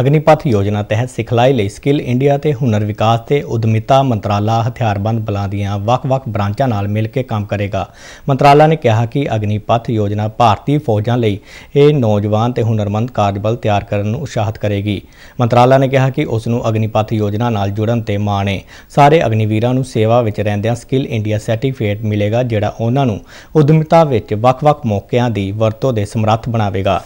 ਅਗਨੀਪਥ ਯੋਜਨਾ ਤਹਿਤ ਸਿਖਲਾਈ ਲਈ ਸਕਿੱਲ ਇੰਡੀਆ ਤੇ ਹੁਨਰ ਵਿਕਾਸ ਤੇ ਉਦਮਿਤਾ ਮੰਤਰਾਲਾ ਹਥਿਆਰਬੰਦ ਬਲਾਂ ਦੀਆਂ ਵੱਖ-ਵੱਖ ਬ੍ਰਾਂਚਾਂ ਨਾਲ ਮਿਲ ਕੇ ਕੰਮ ਕਰੇਗਾ ਮੰਤਰਾਲਾ ਨੇ ਕਿਹਾ ਕਿ ਅਗਨੀਪਥ ਯੋਜਨਾ ਭਾਰਤੀ ਫੌਜਾਂ ਲਈ ਇਹ ਨੌਜਵਾਨ ਤੇ ਹੁਨਰਮੰਦ ਕਾਰਜਬਲ ਤਿਆਰ ਕਰਨ ਨੂੰ ਉਸ਼ਾਹਤ ਕਰੇਗੀ ਮੰਤਰਾਲਾ ਨੇ ਕਿਹਾ ਕਿ ਉਸ ਨੂੰ ਅਗਨੀਪਥ ਯੋਜਨਾ ਨਾਲ ਜੁੜਨ ਤੇ ਮਾਣ ਹੈ ਸਾਰੇ ਅਗਨੀਵੀਰਾਂ ਨੂੰ ਸੇਵਾ ਵਿੱਚ ਰਹਿੰਦਿਆਂ ਸਕਿੱਲ ਇੰਡੀਆ ਸਰਟੀਫਿਕੇਟ ਮਿਲੇਗਾ ਜਿਹੜਾ ਉਹਨਾਂ ਨੂੰ ਉਦਮਿਤਾ ਵਿੱਚ ਵੱਖ-ਵੱਖ ਮੌਕਿਆਂ ਦੀ ਵਰਤੋਂ ਦੇ ਸਮਰੱਥ ਬਣਾਵੇਗਾ